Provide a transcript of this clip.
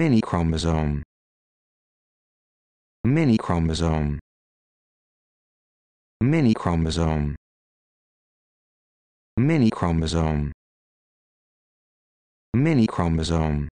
mini chromosome mini chromosome mini chromosome mini chromosome mini chromosome